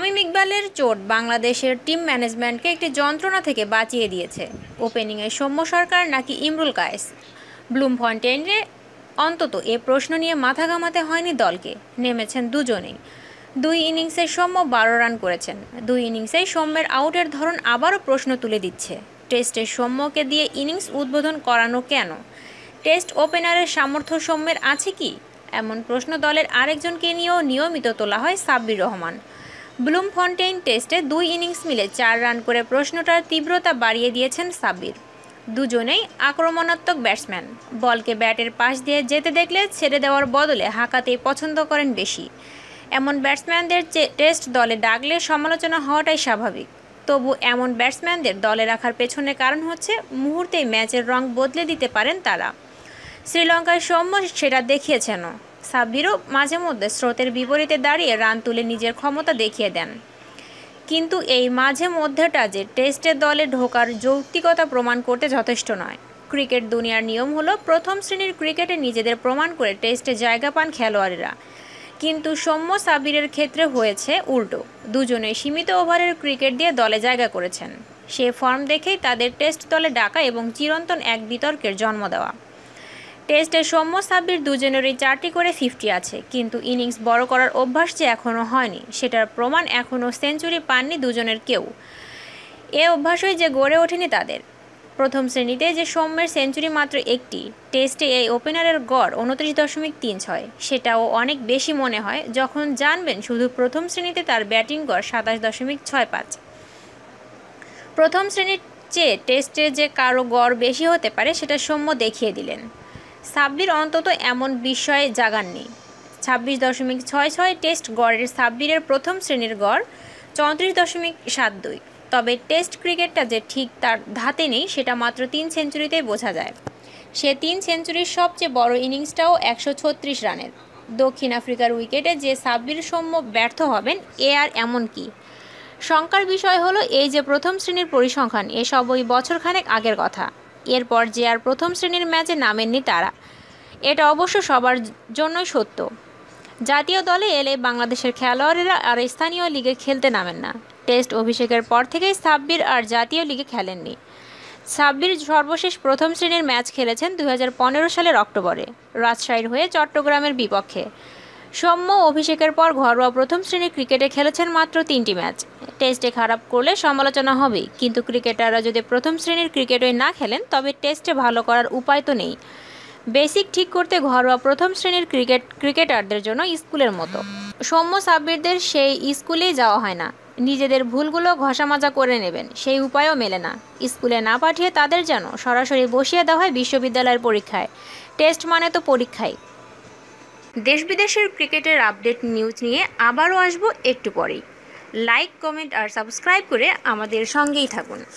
তামিম ইকবালের চোট বাংলাদেশের টিম ম্যানেজমেন্টকে একটি যন্ত্রণা থেকে বাঁচিয়ে দিয়েছে ওপেনিংয়ে সৌম্য সরকার নাকি ইমরুল কায়েস ব্লুম ফন্টেনে অন্তত এ প্রশ্ন নিয়ে মাথা ঘামাতে হয়নি দলকে নেমেছেন দুজনেই দুই ইনিংসে সৌম্য বারো রান করেছেন দুই ইনিংসেই সৌম্যের আউটের ধরন আবারও প্রশ্ন তুলে দিচ্ছে টেস্টে সৌম্যকে দিয়ে ইনিংস উদ্বোধন করানো কেন টেস্ট ওপেনারের সামর্থ্য সৌম্যের আছে কি এমন প্রশ্ন দলের আরেকজনকে নিয়েও নিয়মিত তোলা হয় সাব্বির রহমান ব্লুমফন্টেইন টেস্টে দুই ইনিংস মিলে চার রান করে প্রশ্নটার তীব্রতা বাড়িয়ে দিয়েছেন সাব্বির দুজনেই আক্রমণাত্মক ব্যাটসম্যান বলকে ব্যাটের পাশ দিয়ে যেতে দেখলে ছেড়ে দেওয়ার বদলে হাঁকাতেই পছন্দ করেন বেশি এমন ব্যাটসম্যানদের টেস্ট দলে ডাকলে সমালোচনা হওয়াটাই স্বাভাবিক তবু এমন ব্যাটসম্যানদের দলে রাখার পেছনে কারণ হচ্ছে মুহূর্তেই ম্যাচের রং বদলে দিতে পারেন তারা শ্রীলঙ্কায় সৌম্য সেটা দেখিয়েছেনও সাব্বিরও মাঝে মধ্যে স্রোতের বিপরীতে দাঁড়িয়ে রান তুলে নিজের ক্ষমতা দেখিয়ে দেন কিন্তু এই মাঝে মধ্যেটা যে টেস্টের দলে ঢোকার যৌক্তিকতা প্রমাণ করতে যথেষ্ট নয় ক্রিকেট দুনিয়ার নিয়ম হলো প্রথম শ্রেণীর ক্রিকেটে নিজেদের প্রমাণ করে টেস্টে জায়গা পান খেলোয়াড়েরা কিন্তু সৌম্য সাবিরের ক্ষেত্রে হয়েছে উল্টো দুজনে সীমিত ওভারের ক্রিকেট দিয়ে দলে জায়গা করেছেন সে ফর্ম দেখেই তাদের টেস্ট দলে ডাকা এবং চিরন্তন এক বিতর্কের জন্ম দেওয়া টেস্টে সৌম্য সাব্বির দুজনেরই চারটি করে ফিফটি আছে কিন্তু ইনিংস বড় করার অভ্যাস যে এখনও হয়নি সেটার প্রমাণ এখনও সেঞ্চুরি পাননি দুজনের কেউ এ অভ্যাসই যে গড়ে ওঠেনি তাদের প্রথম শ্রেণীতে যে সৌম্যের সেঞ্চুরি মাত্র একটি টেস্টে এই ওপেনারের গড় উনত্রিশ দশমিক তিন ছয় সেটাও অনেক বেশি মনে হয় যখন জানবেন শুধু প্রথম শ্রেণীতে তার ব্যাটিং গড় সাতাশ দশমিক ছয় পাঁচ প্রথম শ্রেণীর চেয়ে টেস্টে যে কারো গড় বেশি হতে পারে সেটা সৌম্য দেখিয়ে দিলেন সাব্বির অন্তত এমন বিষয়ে জাগাননি ছাব্বিশ দশমিক ছয় ছয় টেস্ট গড়ের সাব্বিরের প্রথম শ্রেণীর গড় চৌত্রিশ দশমিক সাত দুই তবে টেস্ট ক্রিকেটটা যে ঠিক তার ধাতে নেই সেটা মাত্র তিন সেঞ্চুরিতেই বোঝা যায় সে তিন সেঞ্চুরির সবচেয়ে বড় ইনিংসটাও একশো ছত্রিশ রানের দক্ষিণ আফ্রিকার উইকেটে যে সাব্বির সৌম্য ব্যর্থ হবেন এ আর এমন কি শঙ্কার বিষয় হলো এই যে প্রথম শ্রেণীর পরিসংখ্যান এসব ওই বছরখানেক আগের কথা এরপর যে আর প্রথম শ্রেণীর ম্যাচে নামেননি তারা এটা অবশ্য সবার জন্যই সত্য জাতীয় দলে এলে বাংলাদেশের খেলোয়াড়েরা আর স্থানীয় লিগে খেলতে নামেন না টেস্ট অভিষেকের পর থেকেই সাব্বির আর জাতীয় লিগে খেলেননি সাব্বির সর্বশেষ প্রথম শ্রেণীর ম্যাচ খেলেছেন দু সালের অক্টোবরে রাজশাহীর হয়ে চট্টগ্রামের বিপক্ষে সৌম্য অভিষেকের পর ঘরোয়া প্রথম শ্রেণীর ক্রিকেটে খেলেছেন মাত্র তিনটি ম্যাচ টেস্টে খারাপ করলে সমালোচনা হবে কিন্তু ক্রিকেটাররা যদি প্রথম শ্রেণীর ক্রিকেটে না খেলেন তবে টেস্টে ভালো করার উপায় তো নেই বেসিক ঠিক করতে ঘরোয়া প্রথম শ্রেণীর ক্রিকেট ক্রিকেটারদের জন্য স্কুলের মতো সৌম্য সাব্বিরদের সেই স্কুলেই যাওয়া হয় না নিজেদের ভুলগুলো ঘষামাজা করে নেবেন সেই উপায়ও মেলে না স্কুলে না পাঠিয়ে তাদের যেন সরাসরি বসিয়ে দেওয়া হয় বিশ্ববিদ্যালয়ের পরীক্ষায় টেস্ট মানে তো পরীক্ষায় দেশ বিদেশের ক্রিকেটের আপডেট নিউজ নিয়ে আবারও আসবো একটু পরেই লাইক কমেন্ট আর সাবস্ক্রাইব করে আমাদের সঙ্গেই থাকুন